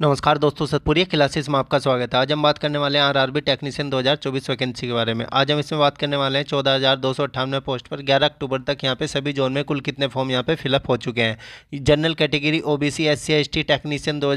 नमस्कार दोस्तों सतपुरी क्लासेस में आपका स्वागत है आज हम बात करने वाले हैं आर आरबी टेक्नीशियन 2024 वैकेंसी के बारे में आज हम इसमें बात करने वाले हैं चौदह हज़ार दो सौ अट्ठानवे पोस्ट पर 11 अक्टूबर तक यहाँ पे सभी जोन में कुल कितने फॉर्म यहाँ पे फिलअप हो चुके हैं general category OBC SC ST technician दो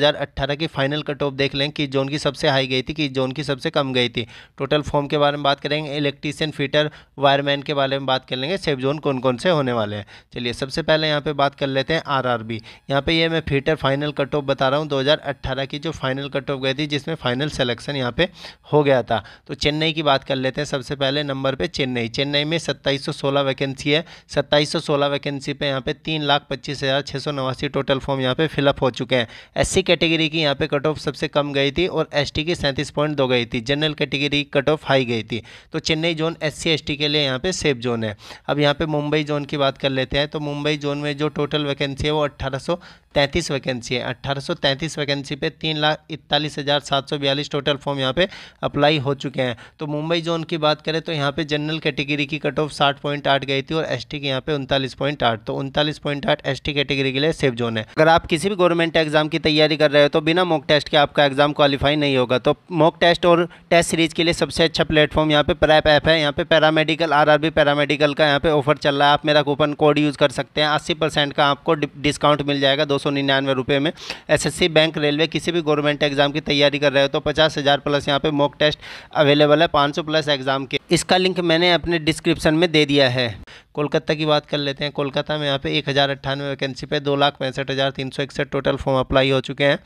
की फाइनल कट ऑफ देख लें कि जोन की सबसे हाई गई थी कि जोन की सबसे कम गई थी टोटल फॉर्म के बारे में बात करेंगे इलेक्ट्रीशियन फीटर वायरमैन के बारे में बात कर लेंगे सेफ जोन कौन कौन से होने वाले हैं चलिए सबसे पहले यहाँ पर बात कर लेते हैं आर आर बी यहाँ पर मैं फीटर फाइनल कट ऑफ बता रहा हूँ दो 2018 की जो फाइनल कट ऑफ गई थी जिसमें फाइनल सेलेक्शन यहाँ पे हो गया था तो चेन्नई की बात कर लेते हैं सबसे पहले नंबर पे चेन्नई चेन्नई में 2716 वैकेंसी है 2716 वैकेंसी पे यहाँ पे तीन लाख पच्चीस हज़ार छः सौ नवासी टोटल फॉर्म यहाँ पे फिलअप हो चुके हैं एससी कैटेगरी की यहाँ पर कट ऑफ सबसे कम गई थी और एस की सैंतीस पॉइंट दो गई थी general category cut off high गई थी तो चेन्नई जोन एस सी के लिए यहाँ पे सेफ जोन है अब यहाँ पे मुंबई जोन की बात कर लेते हैं तो मुंबई जोन में जो टोटल वैकेंसी है वो अट्ठारह तैंतीस वैकेंसी है अट्ठारह वैकेंसी पे तीन लाख इकतालीस हज़ार सात सौ बयालीस टोटल फॉर्म यहाँ पे अप्लाई हो चुके हैं तो मुंबई जोन की बात करें तो यहाँ पे जनरल कैटेगरी की कट ऑफ साठ पॉइंट आठ गई थी और एस टी की यहाँ पे उनतालीस पॉइंट आठ तो उनतालीस पॉइंट आठ एस टी कैटेगरी के लिए सेफ जोन है अगर आप किसी भी गवर्नमेंट एग्जाम की तैयारी कर रहे हो तो बिना मॉक टेस्ट के आपका एग्जाम क्वालिफाई नहीं होगा तो मॉक टेस्ट और टेस्ट सीरीज के लिए सबसे अच्छा प्लेटफॉर्म यहाँ पे प्रैप ऐप है यहाँ पे पैरामेडिकल पैरा पैरामेडिकल का यहाँ पे ऑफर चल रहा है आप मेरा कूपन कोड यूज़ कर सकते हैं अस्सी परसेंट का आपको डिस्काउंट मिल जाएगा दो सौ निन्यानवे रुपये में एस सी बैंक रेलवे किसी भी गवर्नमेंट एग्जाम की तैयारी कर रहे हो तो पचास हज़ार प्लस यहाँ पे मॉक टेस्ट अवेलेबल है पाँच सौ प्लस एग्जाम के इसका लिंक मैंने अपने डिस्क्रिप्शन में दे दिया है कोलकाता की बात कर लेते हैं कोलकाता में यहाँ पे एक हज़ार अट्ठानवे वैकेंसी पे दो लाख पैंसठ हज़ार तीन सौ इकसठ टोटल फॉर्म अप्लाई हो चुके हैं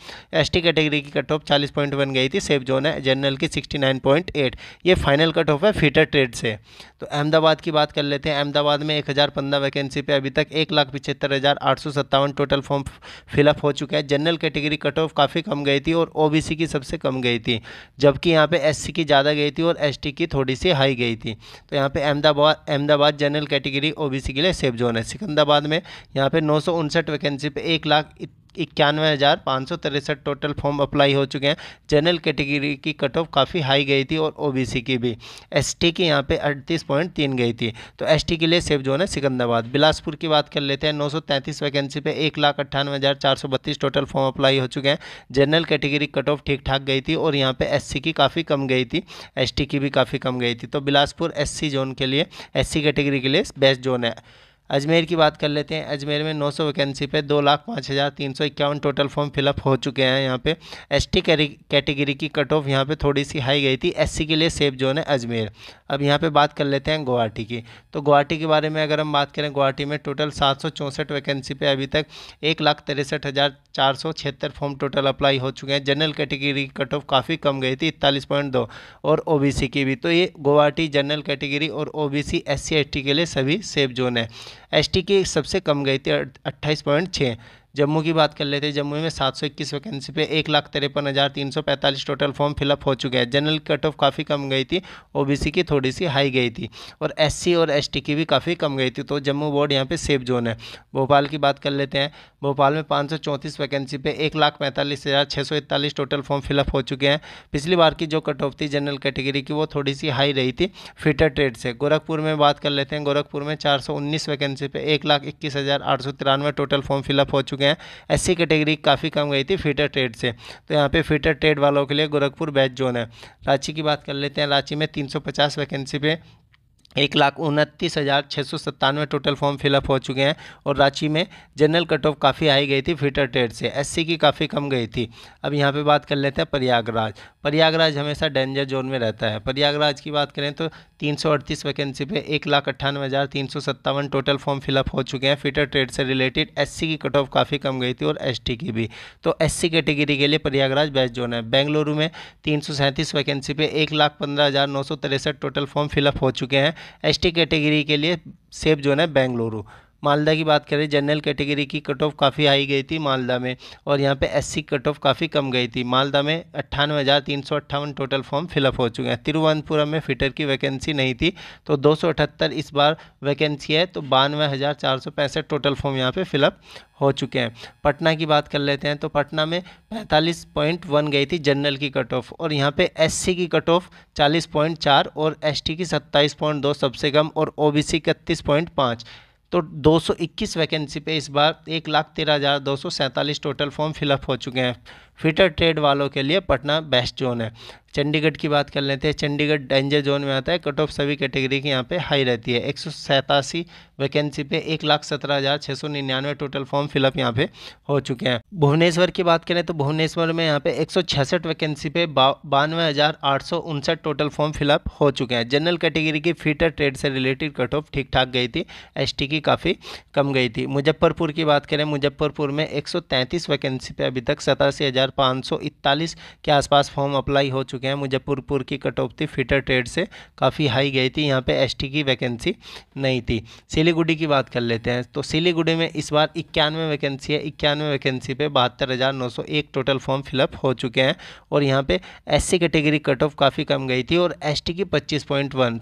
एसटी कैटेगरी की कट ऑफ चालीस पॉइंट बन गई थी सेफ जोन है जनरल की सिक्सटी नाइन पॉइंट एट ये फाइनल कट ऑफ है फीटर ट्रेड से तो अहमदाबाद की बात कर लेते हैं अहमदाबाद में एक हज़ार पंद्रह वैकेंसी पर अभी तक एक लाख पिछहत्तर हज़ार आठ सौ सत्तावन टोटल फॉर्म फिलअप हो चुके हैं जनरल कैटेगरी कट ऑफ काफ़ी कम गई थी और ओ की सबसे कम गई थी जबकि यहाँ पर एस की ज़्यादा गई थी और एस की थोड़ी सी हाई करवाई गई थी तो यहाँ पे Ahmedabad Ahmedabad general category OBC के लिए सेफ जोन है सिकंदराबाद में यहाँ पे नौ वैकेंसी पे एक लाख इक्यानवे हज़ार पाँच सौ तिरसठ टोटल फॉर्म अप्लाई हो चुके हैं जनरल कैटेगरी की कट ऑफ काफ़ी हाई गई थी और ओबीसी की भी एसटी की यहाँ पे अड़तीस पॉइंट तीन गई थी तो एसटी के लिए सेफ जोन है सिकंदराबाद बिलासपुर की बात कर लेते हैं नौ सौ तैंतीस वैकेंसी पे एक लाख अट्ठानवे हज़ार चार सौ बत्तीस टोटल फॉर्म अप्लाई हो चुके हैं जनरल कैटेगरी कट ऑफ ठीक ठाक गई थी और यहाँ पर एस की काफ़ी कम गई थी एस की भी काफ़ी कम गई थी तो बिलासपुर एस जोन के लिए एस कैटेगरी के लिए बेस्ट जोन है अजमेर की बात कर लेते हैं अजमेर में 900 वैकेंसी पे दो लाख पाँच हज़ार तीन सौ इक्यावन टोटल फॉर्म फिलअप हो चुके हैं यहाँ पे एसटी कैटेगरी की कट ऑफ यहाँ पे थोड़ी सी हाई गई थी एससी के लिए सेफ जोन है अजमेर अब यहाँ पे बात कर लेते हैं गुवाहाटी की तो गुवाहाटी के बारे में अगर हम बात करें गुवाहाटी में टोटल सात वैकेंसी पर अभी तक एक लाख तिरसठ हज़ार चार सौ छिहत्तर फॉर्म टोटल अप्लाई हो चुके हैं जनरल कैटेगरी की कट ऑफ काफ़ी कम गई थी इकतालीस पॉइंट दो और ओ की भी तो ये गुवाहाटी जनरल कैटेगरी और ओ बी सी के लिए सभी सेफ जोन है एसटी के सबसे कम गई थी अट्ठाईस पॉइंट छः जम्मू की बात कर लेते हैं जम्मू में सात सौ इक्कीस वैकेंसी पे एक लाख तिरपन हज़ार तीन सौ पैंतालीस टोटल फॉर्म फिलअप हो चुके हैं जनरल कट ऑफ काफ़ी कम गई थी ओबीसी की थोड़ी सी हाई गई थी और एससी और एसटी की भी काफ़ी कम गई थी तो जम्मू बोर्ड यहाँ पे सेफ जोन है भोपाल की बात कर लेते हैं भोपाल में पाँच सौ चौंतीस वैकेंसी पर एक लाख पैंतालीस हज़ार छः सौ इकतालीस टोटल फॉर्म फिलअप हो चुके हैं पिछली बार की जो कट ऑफ थी जनरल कैटेगरी की वो थोड़ी सी हाई रही थी फिटर ट्रेड से गोरखपुर में बात कर लेते हैं गोरखपुर में चार सौ उन्नीस वैकेंसी पे एक लाख इक्कीस हज़ार आठ सौ तिरानवे टोटल फॉर्म फिलअप हो चुके हैं गए एस कैटेगरी काफ़ी कम गई थी फिटर ट्रेड से तो यहाँ पे फिटर ट्रेड वालों के लिए गोरखपुर बैच जोन है रांची की बात कर लेते हैं रांची में 350 वैकेंसी पे एक लाख उनतीस हज़ार छः सौ सत्तानवे टोटल फॉर्म फिलअप हो चुके हैं और रांची में जनरल कट ऑफ काफ़ी आई गई थी फिटर ट्रेड से एससी की काफ़ी कम गई थी अब यहाँ पे बात कर लेते हैं प्रयागराज प्रयागराज हमेशा डेंजर जोन में रहता है प्रयागराज की बात करें तो तीन सौ अड़तीस वैकेंसी पे एक लाख अट्ठानवे हज़ार तीन सौ सत्तावन टोटल फॉर्म फिलअप हो चुके हैं फिटर ट्रेड से रिलेटेड एस की कट ऑफ काफ़ी कम गई थी और एस की भी तो एस कैटेगरी के लिए प्रयागराज बेस्ट जोन है बेंगलुरु में तीन सौ सैंतीस वैकेंसी पर एक लाख पंद्रह हज़ार नौ सौ तिरसठ टोटल फॉर्म फिलअप हो चुके हैं एसटी कैटेगरी के लिए सेफ जोन है बेंगलुरु मालदा की बात करें जनरल कैटेगरी की कट ऑफ काफ़ी हाई गई थी मालदा में और यहाँ पे सी कट ऑफ काफ़ी कम गई थी मालदा में अट्ठानवे हज़ार तीन सौ अट्ठावन टोटल फॉर्म फिलअप हो चुके हैं तिरुवनंतपुरम में फिटर की वैकेंसी नहीं थी तो दो सौ अठहत्तर इस बार वैकेंसी है तो बानवे हज़ार चार सौ पैंसठ टोटल फॉर्म यहाँ पर फिलअप हो चुके हैं पटना की बात कर लेते हैं तो पटना में पैंतालीस पॉइंट वन गई थी जनरल की कट ऑफ और यहाँ पे सी की कट ऑफ चालीस पॉइंट चार और एस टी की सत्ताईस पॉइंट दो सबसे कम और ओ बी सी इकतीस पॉइंट पाँच तो 221 वैकेंसी पे इस बार एक लाख तेरह हज़ार दो सौ सैंतालीस टोटल फॉर्म फिलअप हो चुके हैं फिटर ट्रेड वालों के लिए पटना बेस्ट जोन है चंडीगढ़ की बात कर लेते हैं चंडीगढ़ डेंजर जोन में आता है कट ऑफ सभी कैटेगरी की यहाँ पे हाई रहती है एक वैकेंसी पे एक लाख सत्रह हज़ार छः सौ निन्यानवे टोटल फॉर्म फिलअप यहाँ पे हो चुके हैं भुवनेश्वर की बात करें तो भुवनेश्वर में यहाँ पे एक सौ छियासठ वैकेंसी पे बानवे हज़ार आठ सौ उनसठ टोटल फॉर्म फिलअप हो चुके हैं जनरल कैटेगरी की फीटर ट्रेड से रिलेटेड कट ऑफ ठीक ठाक गई थी एस की काफ़ी कम गई थी मुजफ्फरपुर की बात करें मुजफ्फरपुर में एक वैकेंसी पे अभी तक सतासी के आसपास फॉर्म अप्लाई हो चुके हैं मुजफ्फरपुर की कटौती फिटर ट्रेड से काफ़ी हाई गई थी यहाँ पे एसटी की वैकेंसी नहीं थी सिलीगुड़ी की बात कर लेते हैं तो सिलीगुड़ी में इस बार इक्यानवे वैकेंसी है इक्यानवे वैकेंसी पे बहत्तर टोटल फॉर्म फिलअप हो चुके हैं और यहाँ पर एस कैटेगरी कट ऑफ काफ़ी कम गई थी और एस की पच्चीस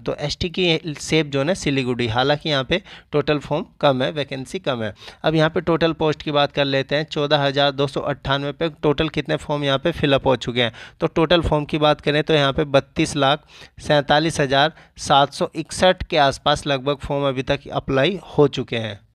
तो एस की सेफ जोन है सिलीगुड़ी हालांकि यहाँ पर टोटल फॉर्म कम है वैकेंसी कम है अब यहाँ पे टोटल पोस्ट की बात कर लेते हैं चौदह पे टोटल कितने फॉर्म यहाँ पे फिलअप हो चुके हैं तो टोटल फॉर्म की बात करें तो यहाँ पे बत्तीस लाख सैंतालीस हज़ार सात सौ इकसठ के आसपास लगभग फॉर्म अभी तक अप्लाई हो चुके हैं